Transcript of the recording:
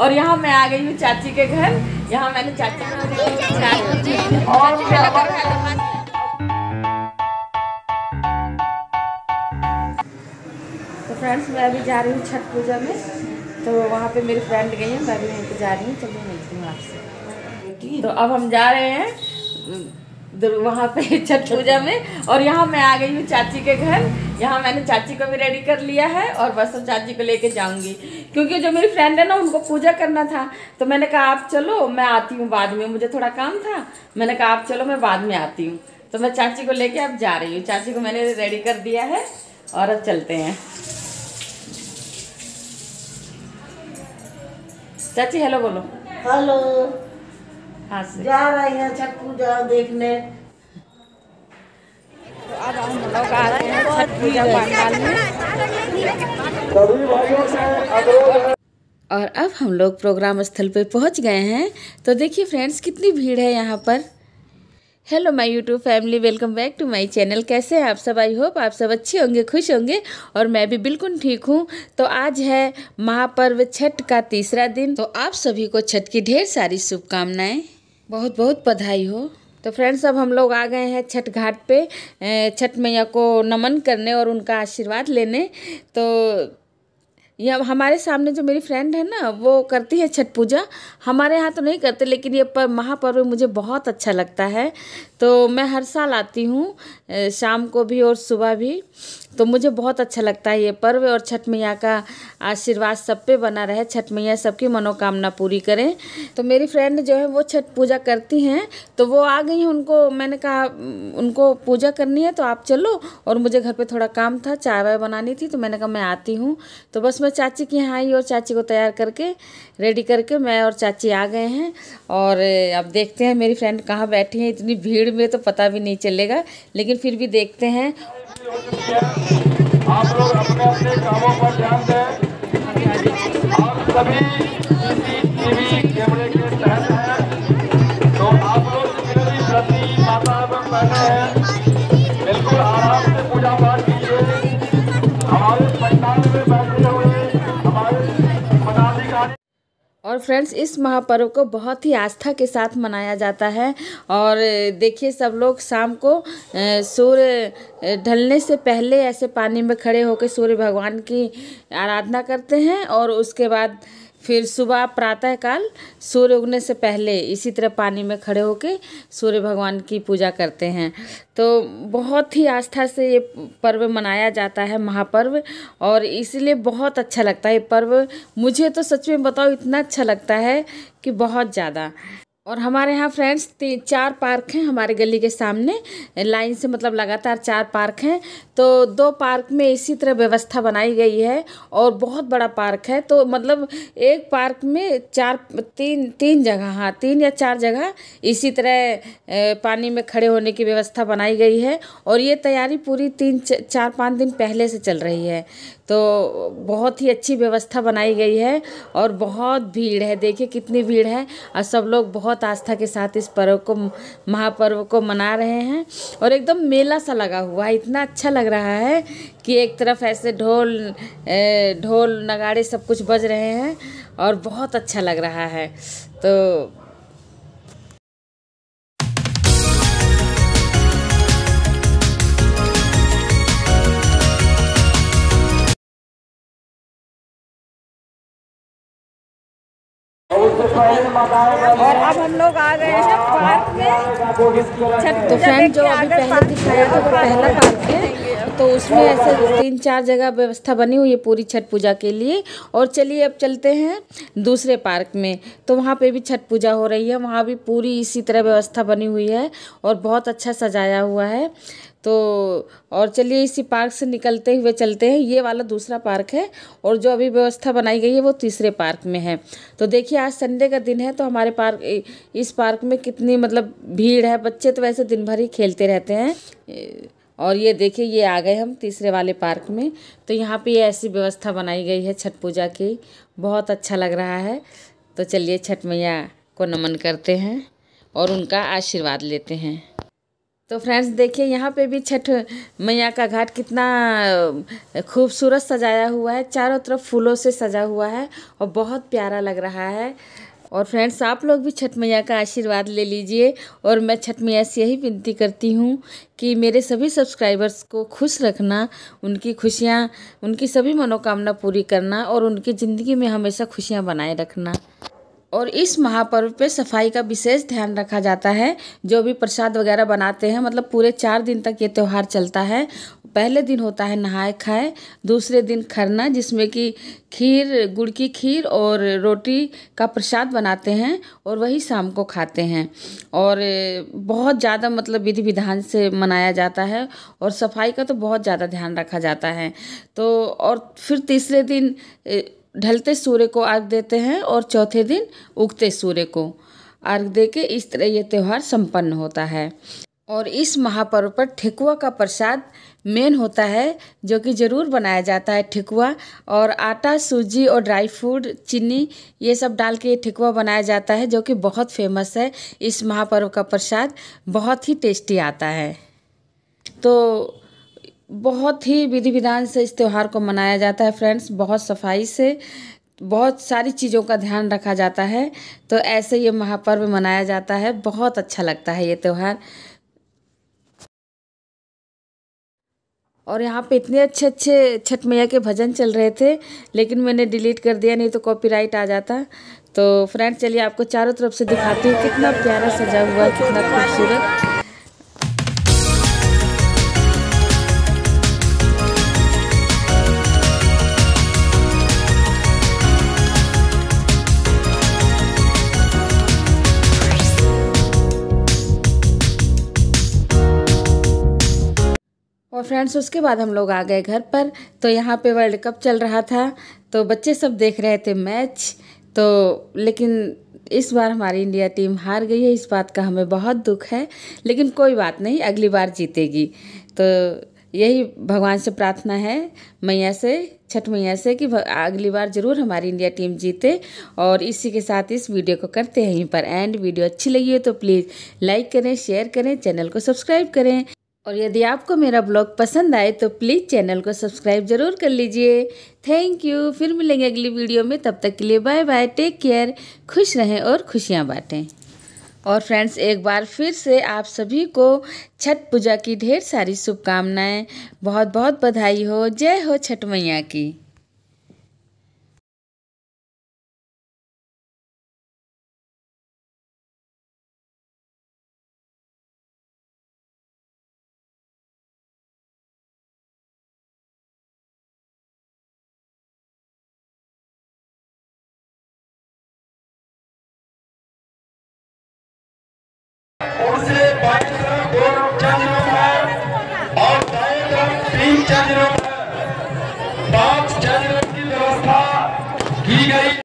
और यहाँ मैं आ गई हूँ चाची के घर यहाँ मैंने चाची और तो फ्रेंड्स मैं अभी जा रही हूँ छठ पूजा में तो वहाँ पे मेरी फ्रेंड गई है मैं भी वहीं पर जा रही हूँ चलिए तो अब हम जा रहे हैं वहाँ पे छठ पूजा में और यहाँ मैं आ गई हूँ चाची के घर यहाँ मैंने चाची को भी रेडी कर लिया है और बस अब चाची को लेके जाऊंगी क्योंकि जो मेरी फ्रेंड है ना उनको पूजा करना था तो मैंने कहा आप चलो मैं आती हूँ बाद में मुझे थोड़ा काम था मैंने कहा आप चलो मैं बाद में आती हूँ तो मैं चाची को लेके अब जा रही हूँ चाची को मैंने रेडी कर दिया है और अब चलते हैं चाची हेलो बोलो हेलो जा रही है छठ पूजा देखने और अब हम लोग प्रोग्राम स्थल पे पहुंच गए हैं तो देखिए फ्रेंड्स कितनी भीड़ है यहाँ पर hello my YouTube family welcome back to my channel कैसे हैं आप सब आई होप आप सब अच्छे होंगे खुश होंगे और मैं भी बिल्कुल ठीक हूँ तो आज है महापर्व छठ का तीसरा दिन तो आप सभी को छठ की ढेर सारी शुभकामनाएं बहुत बहुत बधाई हो तो फ्रेंड्स अब हम लोग आ गए हैं छठ घाट पे छठ मैया को नमन करने और उनका आशीर्वाद लेने तो यह हमारे सामने जो मेरी फ्रेंड है ना वो करती है छठ पूजा हमारे यहाँ तो नहीं करते लेकिन ये पर महापर्व मुझे बहुत अच्छा लगता है तो मैं हर साल आती हूँ शाम को भी और सुबह भी तो मुझे बहुत अच्छा लगता है ये पर्व और छठ मैया का आशीर्वाद सब पे बना रहे छठ मैया सबकी मनोकामना पूरी करें तो मेरी फ्रेंड जो है वो छठ पूजा करती हैं तो वो आ गई हैं उनको मैंने कहा उनको पूजा करनी है तो आप चलो और मुझे घर पर थोड़ा काम था चाय वाय बनानी थी तो मैंने कहा मैं आती हूँ तो बस मैं तो चाची के यहाँ आई और चाची को तैयार करके रेडी करके मैं और चाची आ गए हैं और अब देखते हैं मेरी फ्रेंड कहाँ बैठी है इतनी भीड़ में तो पता भी नहीं चलेगा लेकिन फिर भी देखते हैं आप लोग अपने अपने कामों पर ध्यान दें आप सभी और फ्रेंड्स इस महापर्व को बहुत ही आस्था के साथ मनाया जाता है और देखिए सब लोग शाम को सूर्य ढलने से पहले ऐसे पानी में खड़े होकर सूर्य भगवान की आराधना करते हैं और उसके बाद फिर सुबह प्रातःकाल सूर्य उगने से पहले इसी तरह पानी में खड़े होकर सूर्य भगवान की पूजा करते हैं तो बहुत ही आस्था से ये पर्व मनाया जाता है महापर्व और इसलिए बहुत अच्छा लगता है ये पर्व मुझे तो सच में बताओ इतना अच्छा लगता है कि बहुत ज़्यादा और हमारे यहाँ फ्रेंड्स तीन चार पार्क हैं हमारे गली के सामने लाइन से मतलब लगातार चार पार्क हैं तो दो पार्क में इसी तरह व्यवस्था बनाई गई है और बहुत बड़ा पार्क है तो मतलब एक पार्क में चार तीन तीन जगह हाँ तीन या चार जगह इसी तरह पानी में खड़े होने की व्यवस्था बनाई गई है और ये तैयारी पूरी तीन चार पाँच दिन पहले से चल रही है तो बहुत ही अच्छी व्यवस्था बनाई गई है और बहुत भीड़ है देखिए कितनी भीड़ है और सब लोग बहुत आस्था के साथ इस पर्व को महापर्व को मना रहे हैं और एकदम मेला सा लगा हुआ है इतना अच्छा लग रहा है कि एक तरफ ऐसे ढोल ढोल नगाड़े सब कुछ बज रहे हैं और बहुत अच्छा लग रहा है तो और अब हम लोग आ गए हैं पार्क में तो फ्रेंड जो अभी पहले दिखाया था वो पहला पार्क है तो उसमें ऐसे तीन चार जगह व्यवस्था बनी हुई है पूरी छठ पूजा के लिए और चलिए अब चलते हैं दूसरे पार्क में तो वहाँ पे भी छठ पूजा हो रही है वहाँ भी पूरी इसी तरह व्यवस्था बनी हुई है और बहुत अच्छा सजाया हुआ है तो और चलिए इसी पार्क से निकलते हुए चलते हैं ये वाला दूसरा पार्क है और जो अभी व्यवस्था बनाई गई है वो तीसरे पार्क में है तो देखिए आज संडे का दिन है तो हमारे पार्क इस पार्क में कितनी मतलब भीड़ है बच्चे तो वैसे दिन भर ही खेलते रहते हैं और ये देखिए ये आ गए हम तीसरे वाले पार्क में तो यहाँ पे ये ऐसी व्यवस्था बनाई गई है छठ पूजा की बहुत अच्छा लग रहा है तो चलिए छठ मैया को नमन करते हैं और उनका आशीर्वाद लेते हैं तो फ्रेंड्स देखिए यहाँ पे भी छठ मैया का घाट कितना खूबसूरत सजाया हुआ है चारों तरफ फूलों से सजा हुआ है और बहुत प्यारा लग रहा है और फ्रेंड्स आप लोग भी छठ मैया का आशीर्वाद ले लीजिए और मैं छठ मैया से यही विनती करती हूँ कि मेरे सभी सब्सक्राइबर्स को खुश रखना उनकी खुशियाँ उनकी सभी मनोकामना पूरी करना और उनकी ज़िंदगी में हमेशा खुशियाँ बनाए रखना और इस महापर्व पे सफाई का विशेष ध्यान रखा जाता है जो भी प्रसाद वगैरह बनाते हैं मतलब पूरे चार दिन तक ये त्यौहार चलता है पहले दिन होता है नहाए खाए दूसरे दिन खरना जिसमें कि खीर गुड़ की खीर और रोटी का प्रसाद बनाते हैं और वही शाम को खाते हैं और बहुत ज़्यादा मतलब विधि विधान से मनाया जाता है और सफाई का तो बहुत ज़्यादा ध्यान रखा जाता है तो और फिर तीसरे दिन ढलते सूर्य को अर्घ देते हैं और चौथे दिन उगते सूर्य को अर्घ दे के इस तरह ये त्यौहार संपन्न होता है और इस महापर्व पर ठेकुआ का प्रसाद मेन होता है जो कि ज़रूर बनाया जाता है ठेकुआ और आटा सूजी और ड्राई फ्रूट चीनी ये सब डाल के ठेकुआ बनाया जाता है जो कि बहुत फेमस है इस महापर्व का प्रसाद बहुत ही टेस्टी आता है तो बहुत ही विधि विधान से इस त्यौहार को मनाया जाता है फ्रेंड्स बहुत सफाई से बहुत सारी चीज़ों का ध्यान रखा जाता है तो ऐसे ये महापर्व मनाया जाता है बहुत अच्छा लगता है ये त्यौहार और यहाँ पे इतने अच्छे अच्छे छठ मैया के भजन चल रहे थे लेकिन मैंने डिलीट कर दिया नहीं तो कॉपीराइट आ जाता तो फ्रेंड्स चलिए आपको चारों तरफ से दिखाती हूँ कितना प्यारा सजा हुआ कितना खूबसूरत फ्रेंड्स उसके बाद हम लोग आ गए घर पर तो यहाँ पे वर्ल्ड कप चल रहा था तो बच्चे सब देख रहे थे मैच तो लेकिन इस बार हमारी इंडिया टीम हार गई है इस बात का हमें बहुत दुख है लेकिन कोई बात नहीं अगली बार जीतेगी तो यही भगवान से प्रार्थना है मैया से छठ मैया से कि अगली बार ज़रूर हमारी इंडिया टीम जीते और इसी के साथ इस वीडियो को करते हैं यहीं पर एंड वीडियो अच्छी लगी हो तो प्लीज़ लाइक करें शेयर करें चैनल को सब्सक्राइब करें और यदि आपको मेरा ब्लॉग पसंद आए तो प्लीज़ चैनल को सब्सक्राइब जरूर कर लीजिए थैंक यू फिर मिलेंगे अगली वीडियो में तब तक के लिए बाय बाय टेक केयर खुश रहें और खुशियाँ बाँटें और फ्रेंड्स एक बार फिर से आप सभी को छठ पूजा की ढेर सारी शुभकामनाएं बहुत बहुत बधाई हो जय हो छठ मैया की do Amen.